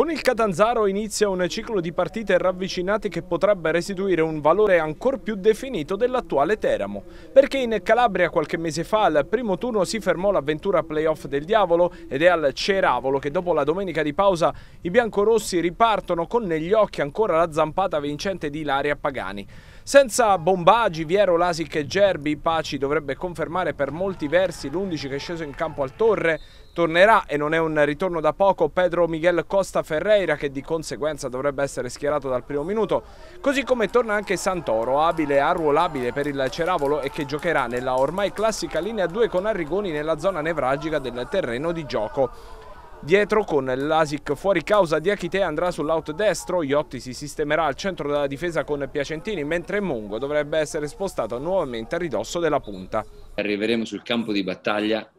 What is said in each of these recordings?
Con il Catanzaro inizia un ciclo di partite ravvicinate che potrebbe restituire un valore ancor più definito dell'attuale Teramo, perché in Calabria qualche mese fa al primo turno si fermò l'avventura playoff del diavolo ed è al Ceravolo che dopo la domenica di pausa i biancorossi ripartono con negli occhi ancora la zampata vincente di Ilaria Pagani. Senza bombaggi, Viero, Lasic e Gerbi, Paci dovrebbe confermare per molti versi l'11 che è sceso in campo al Torre. Tornerà, e non è un ritorno da poco, Pedro Miguel Costa Ferreira che di conseguenza dovrebbe essere schierato dal primo minuto. Così come torna anche Santoro, abile, e arruolabile per il Ceravolo e che giocherà nella ormai classica linea 2 con Arrigoni nella zona nevralgica del terreno di gioco. Dietro con l'Asic fuori causa di Achite andrà sull'out destro, Iotti si sistemerà al centro della difesa con Piacentini, mentre Mungo dovrebbe essere spostato nuovamente a ridosso della punta. Arriveremo sul campo di battaglia,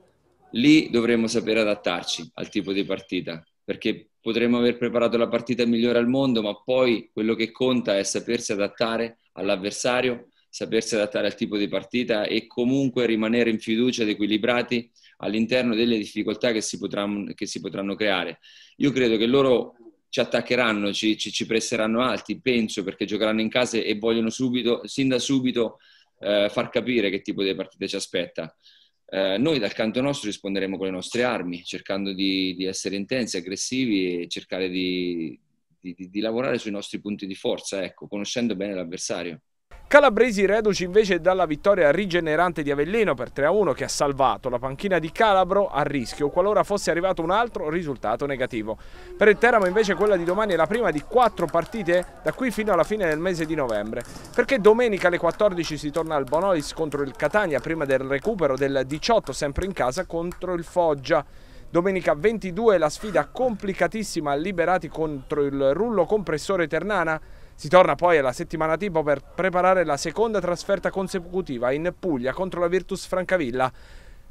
lì dovremo sapere adattarci al tipo di partita, perché potremmo aver preparato la partita migliore al mondo, ma poi quello che conta è sapersi adattare all'avversario sapersi adattare al tipo di partita e comunque rimanere in fiducia ed equilibrati all'interno delle difficoltà che si potranno, che si potranno creare. Io credo che loro ci attaccheranno, ci, ci, ci, presseranno alti, penso, perché giocheranno in casa e vogliono subito, sin da subito, eh, far capire che tipo di partita ci aspetta. Eh, noi dal canto nostro risponderemo con le nostre armi, cercando di, di essere intensi, aggressivi e cercare di, di, di, lavorare sui nostri punti di forza, ecco, conoscendo bene l'avversario. Calabresi reduci invece dalla vittoria rigenerante di Avellino per 3-1 che ha salvato la panchina di Calabro a rischio qualora fosse arrivato un altro risultato negativo. Per il Teramo invece quella di domani è la prima di quattro partite da qui fino alla fine del mese di novembre perché domenica alle 14 si torna al Bonolis contro il Catania prima del recupero del 18 sempre in casa contro il Foggia. Domenica 22 la sfida complicatissima liberati contro il rullo compressore Ternana si torna poi alla settimana tipo per preparare la seconda trasferta consecutiva in Puglia contro la Virtus Francavilla.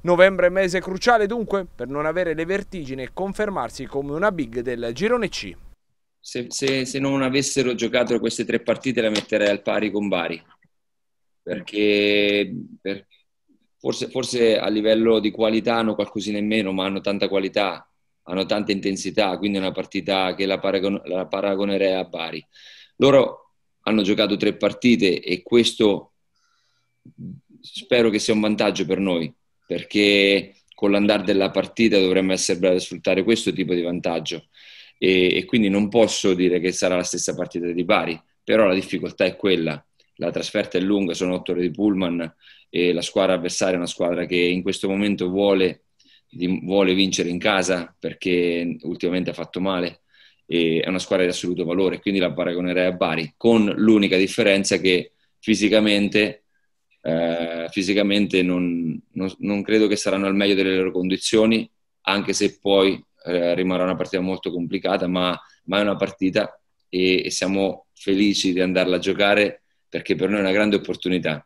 Novembre mese cruciale dunque per non avere le vertigini e confermarsi come una big del girone C. Se, se, se non avessero giocato queste tre partite la metterei al pari con Bari, perché per, forse, forse a livello di qualità hanno qualcosina in meno, ma hanno tanta qualità, hanno tanta intensità, quindi è una partita che la, paragon- la paragonerei a Bari. Loro hanno giocato tre partite e questo spero che sia un vantaggio per noi, perché con l'andare della partita dovremmo essere bravi a sfruttare questo tipo di vantaggio. E, e, quindi non posso dire che sarà la stessa partita di Bari, però la difficoltà è quella. La trasferta è lunga, sono otto ore di pullman e la squadra avversaria è una squadra che in questo momento vuole, vuole vincere in casa perché ultimamente ha fatto male è una squadra di assoluto valore, quindi la paragonerei a Bari, con l'unica differenza che fisicamente, eh, fisicamente non, non, non, credo che saranno al meglio delle loro condizioni, anche se poi eh, rimarrà una partita molto complicata, ma, ma è una partita e, e siamo felici di andarla a giocare perché per noi è una grande opportunità